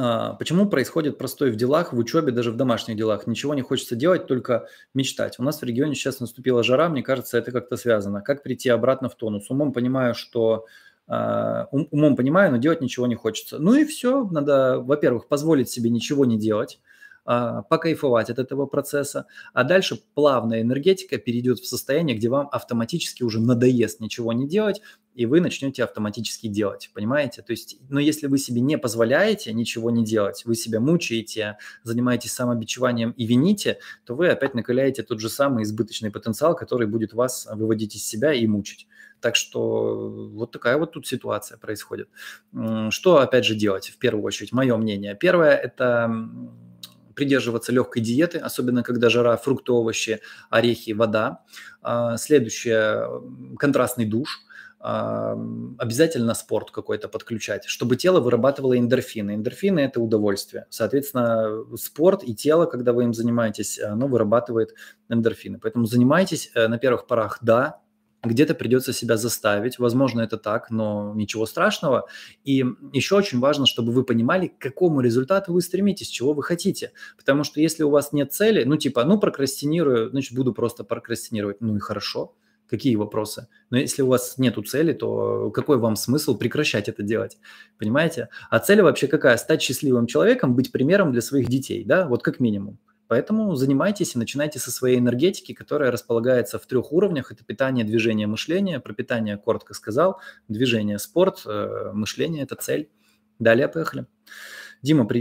А, почему происходит простой в делах, в учебе, даже в домашних делах? Ничего не хочется делать, только мечтать. У нас в регионе сейчас наступила жара, мне кажется, это как-то связано. Как прийти обратно в тонус? Умом понимаю, что а, умом понимаю, но делать ничего не хочется. Ну и все, надо, во-первых, позволить себе ничего не делать, а, покайфовать от этого процесса, а дальше плавная энергетика перейдет в состояние, где вам автоматически уже надоест ничего не делать, и вы начнете автоматически делать, понимаете? То есть, но если вы себе не позволяете ничего не делать, вы себя мучаете, занимаетесь самобичеванием и вините, то вы опять накаляете тот же самый избыточный потенциал, который будет вас выводить из себя и мучить. Так что вот такая вот тут ситуация происходит. Что опять же делать в первую очередь? Мое мнение. Первое – это придерживаться легкой диеты, особенно когда жара, фрукты, овощи, орехи, вода. А, следующее, контрастный душ а, – обязательно спорт какой-то подключать, чтобы тело вырабатывало эндорфины. Эндорфины – это удовольствие. Соответственно, спорт и тело, когда вы им занимаетесь, оно вырабатывает эндорфины. Поэтому занимайтесь э, на первых порах, да, где-то придется себя заставить, возможно, это так, но ничего страшного. И еще очень важно, чтобы вы понимали, к какому результату вы стремитесь, чего вы хотите. Потому что если у вас нет цели, ну типа, ну прокрастинирую, значит, буду просто прокрастинировать, ну и хорошо. Какие вопросы? Но если у вас нет цели, то какой вам смысл прекращать это делать? Понимаете? А цель вообще какая? Стать счастливым человеком, быть примером для своих детей, да? Вот как минимум. Поэтому занимайтесь и начинайте со своей энергетики, которая располагается в трех уровнях. Это питание, движение, мышление. Про питание коротко сказал. Движение – спорт, э, мышление – это цель. Далее поехали. Дима, привет.